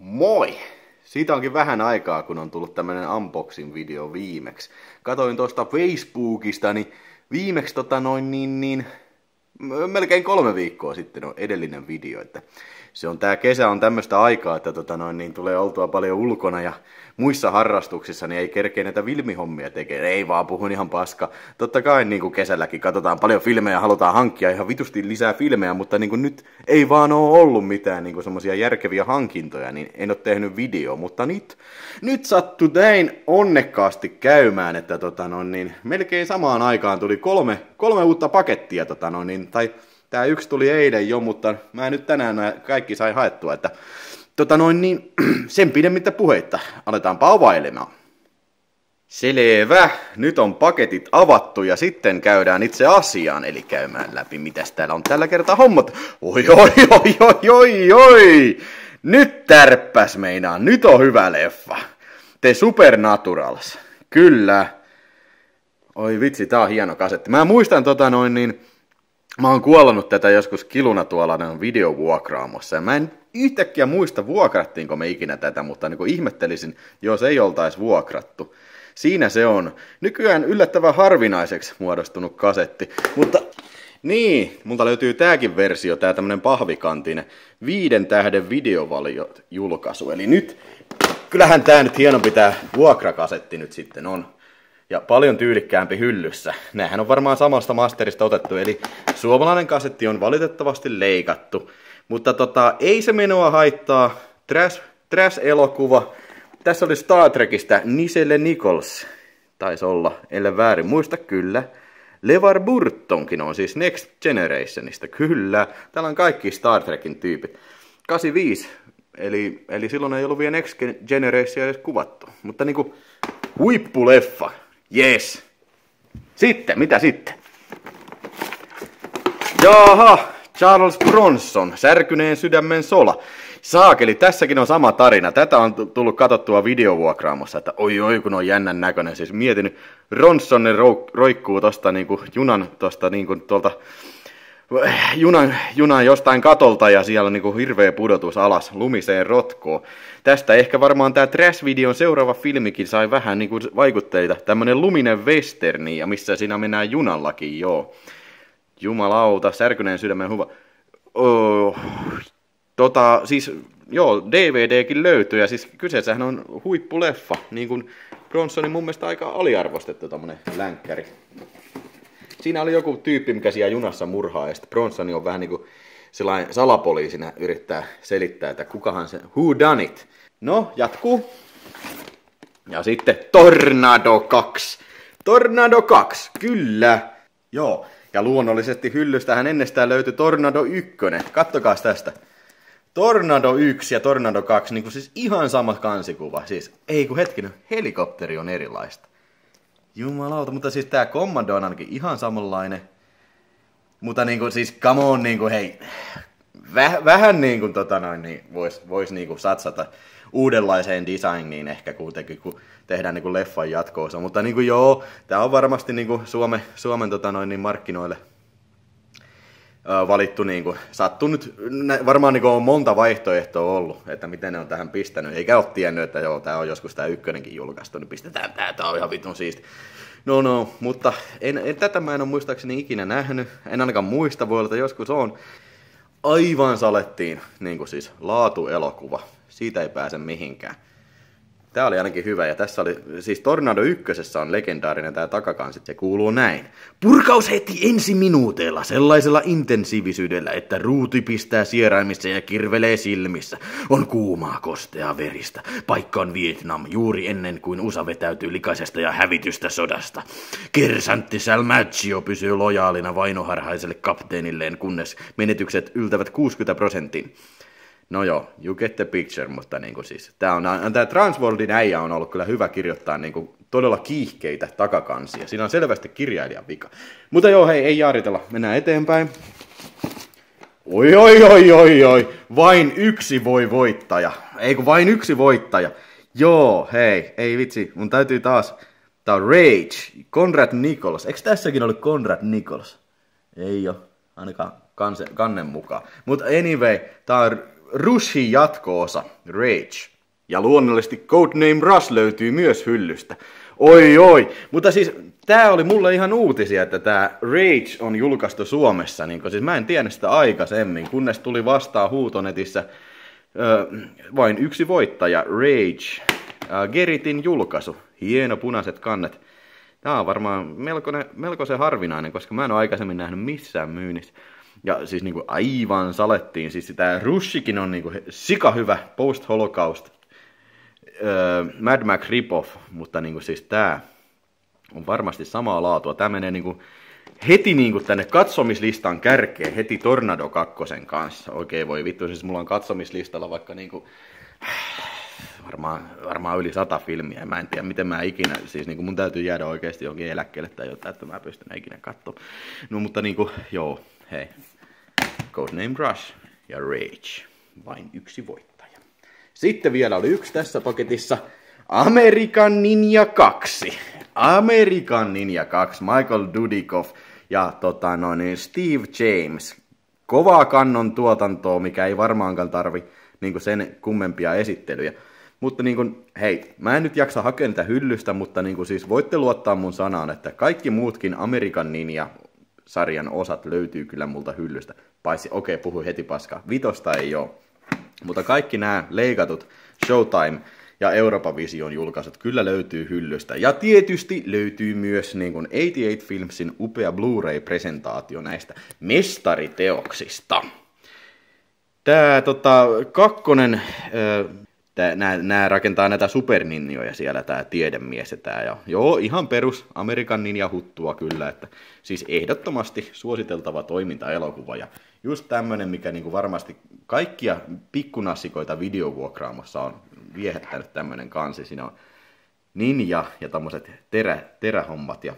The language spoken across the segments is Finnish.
Moi! Siitä onkin vähän aikaa, kun on tullut tämmönen unboxing-video viimeksi. Katoin tuosta Facebookista, niin viimeksi tota noin niin, niin melkein kolme viikkoa sitten on edellinen video, että se on tämä kesä on tämmöistä aikaa, että tota noin, niin tulee oltua paljon ulkona ja muissa harrastuksissa niin ei kerkeä näitä filmihommia tekemään. Ei vaan, puhun ihan paska. Totta kai niin kuin kesälläkin katsotaan paljon filmejä, halutaan hankkia ihan vitusti lisää filmejä, mutta niin kuin nyt ei vaan ole ollut mitään niin semmoisia järkeviä hankintoja, niin en ole tehnyt video, mutta nyt, nyt sattui näin onnekkaasti käymään, että tota noin, niin melkein samaan aikaan tuli kolme, kolme uutta pakettia, tota noin, niin, tai Tämä yksi tuli eilen jo, mutta mä en nyt tänään kaikki sai haettua, että tota noin niin, sen pidemmittä puheitta. Aletaan pauvailemaan. Selvä, nyt on paketit avattu ja sitten käydään itse asiaan, eli käymään läpi, mitä täällä on tällä kertaa hommat. Oi, oi, oi, oi, oi, oi! Nyt tärppäs meinaa, nyt on hyvä leffa. The Supernaturals. Kyllä. Oi vitsi, tää on hieno kasetti. Mä muistan tota noin niin, Mä oon kuollannut tätä joskus kiluna tuolla on videovuokraamossa ja mä en yhtäkkiä muista vuokrattiinko me ikinä tätä, mutta niin ihmettelisin, jos ei oltaisi vuokrattu. Siinä se on. Nykyään yllättävän harvinaiseksi muodostunut kasetti, mutta niin, multa löytyy tääkin versio, tää tämmönen pahvikantinen viiden tähden videovaliot julkaisu. Eli nyt, kyllähän tää nyt hieno pitää vuokrakasetti nyt sitten on ja paljon tyylikkäämpi hyllyssä. Nämähän on varmaan samasta masterista otettu, eli suomalainen kasetti on valitettavasti leikattu. Mutta tota, ei se menoa haittaa. Trash, trash-elokuva. Tässä oli Star Trekistä Niselle Nichols. Taisi olla, ellei väärin muista kyllä. Levar Burtonkin on siis Next Generationista, kyllä. Täällä on kaikki Star Trekin tyypit. 85, eli, eli silloin ei ollut vielä Next Generationia edes kuvattu. Mutta niinku huippuleffa. Jees. Sitten, mitä sitten? Jaha, Charles Bronson, särkyneen sydämen sola. Saakeli, tässäkin on sama tarina. Tätä on tullut katsottua videovuokraamossa, että oi oi kun on jännän näköinen. Siis mietin, Ronson roikkuu tosta niinku, junan tosta niinku, tuolta junan, junan jostain katolta ja siellä on niin kuin hirveä pudotus alas lumiseen rotkoon. Tästä ehkä varmaan tämä Trash-videon seuraava filmikin sai vähän niin kuin vaikutteita. Tämmöinen luminen westerni, ja missä siinä mennään junallakin, joo. Jumalauta, särkyneen sydämen huva. Oh, tota, siis joo, DVDkin löytyy, ja siis kyseessähän on huippuleffa, niin kuin Bronsonin mun mielestä aika aliarvostettu tämmöinen länkkäri. Siinä oli joku tyyppi, mikä siellä junassa murhaa, ja sitten Bronsoni on vähän niin kuin sellainen salapoliisina yrittää selittää, että kukahan se, who done it? No, jatkuu. Ja sitten Tornado 2. Tornado 2, kyllä. Joo, ja luonnollisesti hyllystähän ennestään löytyi Tornado 1. Kattokaa tästä. Tornado 1 ja Tornado 2, niin kuin siis ihan sama kansikuva. Siis, ei kun hetkinen, helikopteri on erilaista. Jumalauta, mutta siis tää kommando on ainakin ihan samanlainen. Mutta niinku siis, come on, niinku hei, väh, vähän niinku tota noin, niin vois, vois niinku satsata uudenlaiseen designiin ehkä kuitenkin, kun tehdään niinku leffan jatkoosa. Mutta niinku joo, tää on varmasti niinku Suome, Suomen tota noin, niin markkinoille valittu, niin kuin, sattu nyt, varmaan niin kuin on monta vaihtoehtoa ollut, että miten ne on tähän pistänyt, eikä ole tiennyt, että joo, tämä on joskus tämä ykkönenkin julkaistu, niin pistetään tämä, tämä on ihan vitun siisti. No no, mutta en, en, tätä mä en ole muistaakseni ikinä nähnyt, en ainakaan muista, voi olla, että joskus on. Aivan salettiin, niin kuin siis laatuelokuva, siitä ei pääse mihinkään. Tämä oli ainakin hyvä, ja tässä oli, siis Tornado ykkösessä on legendaarinen tämä takakansi, se kuuluu näin. Purkaus heti ensi minuuteilla sellaisella intensiivisyydellä, että ruuti pistää sieraimissa ja kirvelee silmissä. On kuumaa kostea veristä. Paikka on Vietnam juuri ennen kuin USA vetäytyy likaisesta ja hävitystä sodasta. Kersantti Salmaggio pysyy lojaalina vainoharhaiselle kapteenilleen, kunnes menetykset yltävät 60 prosenttiin no joo, you get the picture, mutta niin kuin siis, tämä on, tämä Transworldin äijä on ollut kyllä hyvä kirjoittaa niin kuin todella kiihkeitä takakansia. Siinä on selvästi kirjailijan vika. Mutta joo, hei, ei jaaritella, mennään eteenpäin. Oi, oi, oi, oi, oi, vain yksi voi voittaja. Ei kun vain yksi voittaja. Joo, hei, ei vitsi, mun täytyy taas... Tää on Rage, Conrad Nichols. Eikö tässäkin ole Conrad Nichols? Ei oo, ainakaan kanse, kannen mukaan. Mutta anyway, tää on Rushi jatkoosa, Rage. Ja luonnollisesti Codename Rush löytyy myös hyllystä. Oi oi, mutta siis tää oli mulle ihan uutisia, että tää Rage on julkaistu Suomessa. Niin siis mä en tiennyt sitä aikaisemmin, kunnes tuli vastaan huutonetissä ö, vain yksi voittaja, Rage. Ö, Geritin julkaisu, hieno punaiset kannet. Tää on varmaan melko melko se harvinainen, koska mä en ole aikaisemmin nähnyt missään myynnissä. Ja siis niinku aivan salettiin. Siis tämä Rushikin on niinku sika hyvä post-holocaust öö, Mad Max ripoff, mutta niinku siis tää on varmasti samaa laatua. Tämä menee niinku heti niinku tänne katsomislistan kärkeen, heti Tornado 2 kanssa. Okei voi vittu, siis mulla on katsomislistalla vaikka niinku varmaan, varmaan yli sata filmiä. Mä en tiedä, miten mä ikinä, siis niin kuin mun täytyy jäädä oikeasti johonkin eläkkeelle tai jotain, että mä pystyn ikinä katsomaan. No mutta niin kuin, joo, hei. Codename Crush ja Rage. Vain yksi voittaja. Sitten vielä oli yksi tässä paketissa. Amerikan Ninja 2. Amerikan Ninja 2. Michael Dudikoff ja tota, no niin, Steve James. Kovaa kannon tuotantoa, mikä ei varmaankaan tarvi niin sen kummempia esittelyjä. Mutta niin kuin, hei, mä en nyt jaksa hakea niitä hyllystä, mutta niin kuin siis voitte luottaa mun sanaan, että kaikki muutkin Amerikan ninja sarjan osat löytyy kyllä multa hyllystä. Paitsi, okei, okay, puhu heti paskaa. Vitosta ei ole. Mutta kaikki nämä leikatut Showtime ja Euroopan Vision julkaisut kyllä löytyy hyllystä. Ja tietysti löytyy myös niin kuin 88 Filmsin upea Blu-ray-presentaatio näistä mestariteoksista. Tämä tota, kakkonen, äh, nämä, rakentaa näitä superninjoja siellä, tämä tiedemies ja tämä. Ja, joo, ihan perus Amerikan ninja huttua kyllä. Että, siis ehdottomasti suositeltava toimintaelokuva. Ja just tämmöinen, mikä niinku varmasti kaikkia pikkunassikoita videovuokraamossa on viehättänyt tämmöinen kansi. Siinä on ninja ja tämmöiset terä, terähommat ja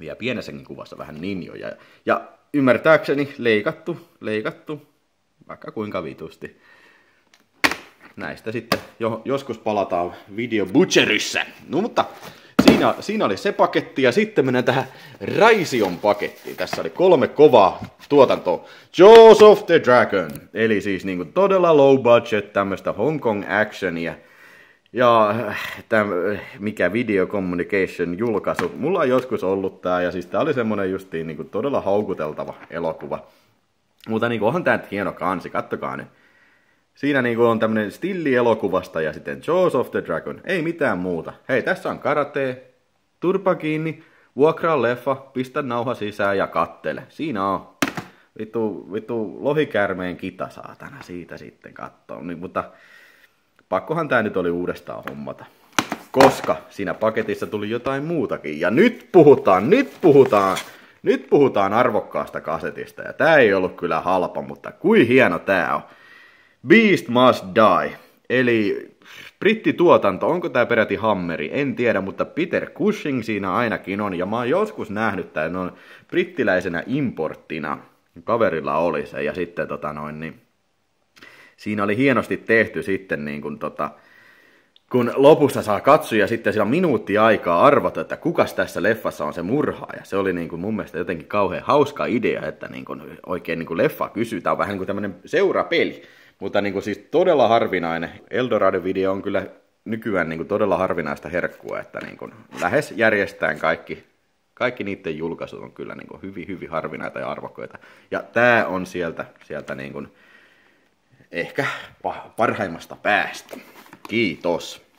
vielä pienessäkin kuvassa vähän ninjoja. Ja ymmärtääkseni leikattu, leikattu vaikka kuinka vitusti näistä sitten jo, joskus palataan video butcherissä. No mutta siinä, siinä oli se paketti ja sitten mennään tähän Raision pakettiin. Tässä oli kolme kovaa tuotantoa. Jaws of the Dragon, eli siis niinku todella low budget tämmöistä Hong Kong actionia. Ja äh, täm, äh, mikä video communication julkaisu. Mulla on joskus ollut tää ja siis tää oli semmonen justiin niinku todella haukuteltava elokuva. Mutta niinku onhan tää hieno kansi, kattokaa nyt. Niin Siinä niin on tämmönen stilli elokuvasta ja sitten Jaws of the Dragon. Ei mitään muuta. Hei, tässä on karate, turpa kiinni, vuokraa leffa, pistä nauha sisään ja kattele. Siinä on. Vittu, vittu lohikärmeen kita saatana siitä sitten kattoo. Niin, mutta pakkohan tämä nyt oli uudestaan hommata. Koska siinä paketissa tuli jotain muutakin. Ja nyt puhutaan, nyt puhutaan, nyt puhutaan arvokkaasta kasetista. Ja tää ei ollut kyllä halpa, mutta kui hieno tää on. Beast Must Die. Eli brittituotanto, onko tämä peräti Hammeri? En tiedä, mutta Peter Cushing siinä ainakin on. Ja mä oon joskus nähnyt tämän on brittiläisenä importtina. Kaverilla oli se ja sitten tota noin niin. Siinä oli hienosti tehty sitten niin kuin tota, kun lopussa saa katsoja sitten sillä minuutti aikaa arvata, että kukas tässä leffassa on se murhaaja. Se oli niin kuin mun mielestä jotenkin kauhean hauska idea, että niin kuin oikein niin kuin leffa kysytään vähän niin kuin tämmöinen seurapeli. Mutta niin kuin siis todella harvinainen. Eldorado-video on kyllä nykyään niin kuin todella harvinaista herkkua, että niin kuin lähes järjestään kaikki, kaikki niiden julkaisut on kyllä niin kuin hyvin, hyvin harvinaita ja arvokkaita. Ja tämä on sieltä, sieltä niin kuin ehkä parhaimmasta päästä. Kiitos.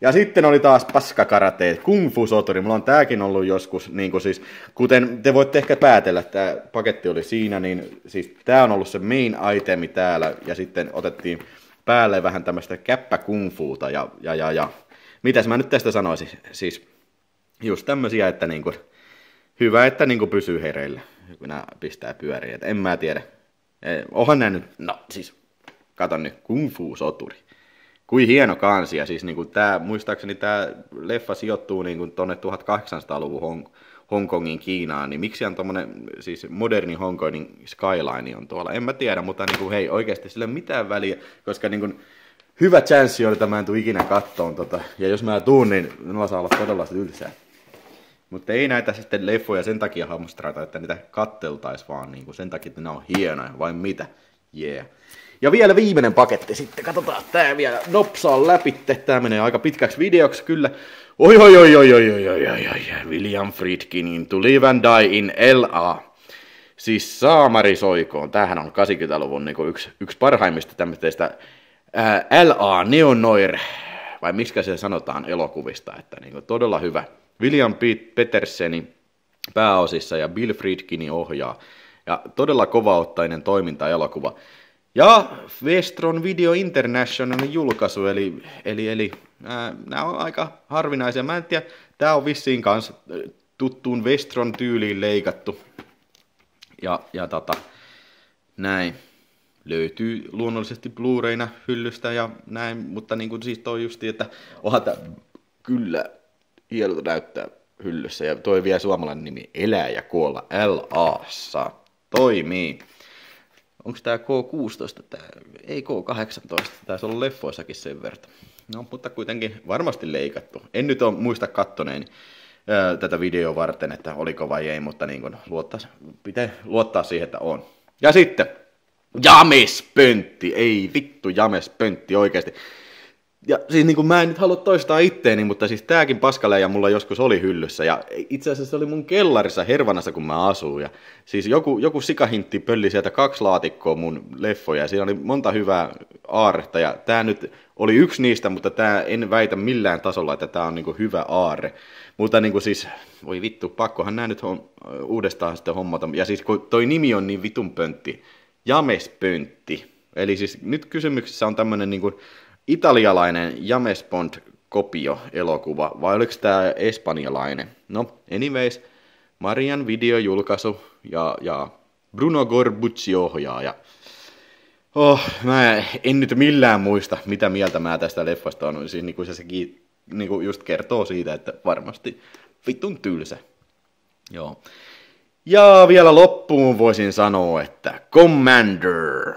Ja sitten oli taas paskakarateet, kung fu soturi. Mulla on tääkin ollut joskus, niin kuin siis, kuten te voitte ehkä päätellä, tämä paketti oli siinä, niin siis tämä on ollut se main itemi täällä. Ja sitten otettiin päälle vähän tämmöistä käppä kung fuuta ja, ja, ja, ja. Mitäs mä nyt tästä sanoisin? Siis just tämmöisiä, että niin kuin, hyvä, että niin kuin pysyy hereillä, kun nämä pistää pyöriä. Et en mä tiedä. Eh, onhan nyt, no siis, kato nyt, kung fu soturi. Kui hieno kansi, ja siis niin kuin tämä, muistaakseni tämä leffa sijoittuu niin kuin tuonne 1800-luvun Hong, Hongkongin Kiinaan, niin miksi on tuommoinen, siis moderni Hongkongin skyline on tuolla, en mä tiedä, mutta niin kuin, hei, oikeasti sillä ei ole mitään väliä, koska niin kuin, hyvä chanssi on, että mä en tule ikinä kattoon, tota, ja jos mä tuun, niin mulla saa olla todella ylsää. Mutta ei näitä sitten leffoja sen takia hamstrata, että niitä katteltais vaan niin kuin sen takia, että ne on hienoja, vai mitä? Yeah. Ja vielä viimeinen paketti sitten, katsotaan, tää vielä nopsaa läpi, tää menee aika pitkäksi videoksi kyllä. Oi oi oi oi oi oi oi oi, William Friedkinin To Live and Die in L.A. Siis saamari soikoon, tämähän on 80-luvun niin yksi, yksi parhaimmista tämmöistä L.A. Neonoir, vai miksi se sanotaan elokuvista, että niin kuin, todella hyvä. William Peterseni pääosissa ja Bill Friedkini ohjaa. Ja todella kovauttainen toiminta elokuva. Ja Westron Video Internationalin julkaisu, eli, eli, eli ää, nämä on aika harvinaisia. Mä en tiedä, tää on vissiin kanssa tuttuun Westron tyyliin leikattu. Ja, ja tota, näin. Löytyy luonnollisesti Blu-rayna hyllystä ja näin, mutta niin kuin siis toi justi, että onhan tää kyllä hienolta näyttää hyllyssä. Ja toi vielä suomalainen nimi Elää ja kuolla la Toimii onko tämä K16, tää, ei K18, Taisi on leffoissakin sen verran. No, mutta kuitenkin varmasti leikattu. En nyt ole muista kattoneen ää, tätä videoa varten, että oliko vai ei, mutta niin kun luottaa, pitää luottaa siihen, että on. Ja sitten, James Pöntti, ei vittu James Pöntti oikeasti ja siis niin kuin mä en nyt halua toistaa itteeni, mutta siis tääkin paskaleija mulla joskus oli hyllyssä. Ja itse asiassa se oli mun kellarissa Hervanassa, kun mä asuin. Ja siis joku, joku sikahintti pölli sieltä kaksi laatikkoa mun leffoja. Ja siinä oli monta hyvää aarretta. Ja tää nyt oli yksi niistä, mutta tää en väitä millään tasolla, että tää on niin kuin hyvä aarre. Mutta niin kuin siis, voi vittu, pakkohan nää nyt on uudestaan sitten hommata. Ja siis kun toi nimi on niin vitun pöntti. James Pöntti. Eli siis nyt kysymyksessä on tämmönen niin kuin italialainen James Bond-kopio-elokuva, vai oliko tämä espanjalainen? No, anyways, Marian videojulkaisu ja, ja Bruno Gorbucci ohjaaja. Oh, mä en nyt millään muista, mitä mieltä mä tästä leffasta on. Siis niin kuin se sekin niin kuin just kertoo siitä, että varmasti vitun tylsä. Joo. Ja vielä loppuun voisin sanoa, että Commander.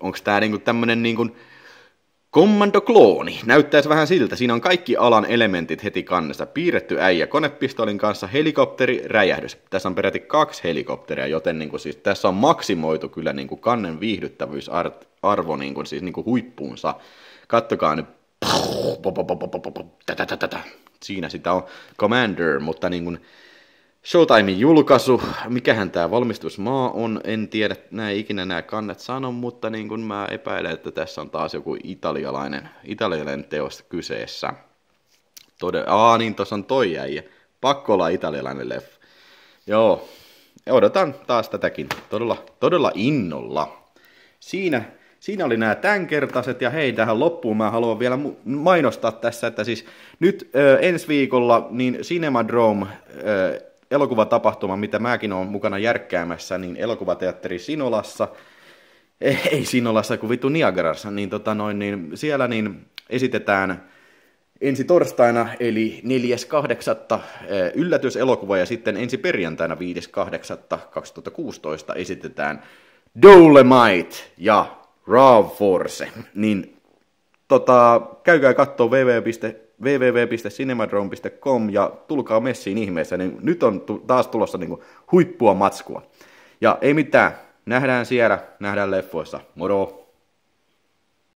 Onko tää niinku tämmönen niinku Commando Klooni. Näyttäisi vähän siltä. Siinä on kaikki alan elementit heti kannessa. Piirretty äijä konepistolin kanssa, helikopteri, räjähdys. Tässä on peräti kaksi helikopteria, joten niin kuin siis, tässä on maksimoitu kyllä niin kuin kannen viihdyttävyysarvo niin kuin, siis niin kuin huippuunsa. Kattokaa nyt. Siinä sitä on Commander, mutta niin kuin, Showtimein julkaisu, mikähän tämä valmistusmaa on, en tiedä, näin ikinä nämä kannet sanon, mutta niin kuin mä epäilen, että tässä on taas joku italialainen, italialainen teos kyseessä. Tode, aa niin, tuossa on toi jäi, pakko olla italialainen leffa. Joo, odotan taas tätäkin todella, todella innolla. Siinä, siinä oli nämä tämänkertaiset, ja hei, tähän loppuun mä haluan vielä mainostaa tässä, että siis nyt ö, ensi viikolla niin Cinemadrome ö, elokuvatapahtuma, mitä mäkin olen mukana järkkäämässä, niin elokuvateatteri Sinolassa, eh, ei Sinolassa kuin vittu Niagarassa, niin, tota noin, niin siellä niin esitetään ensi torstaina eli 4.8. Eh, yllätyselokuva ja sitten ensi perjantaina 5.8.2016 esitetään Dolemite ja Raw Force. Niin tota, käykää katsoa www www.cinemadrome.com ja tulkaa messiin ihmeessä, niin nyt on taas tulossa niin kuin huippua matskua. Ja ei mitään, nähdään siellä, nähdään leffoissa. Moro!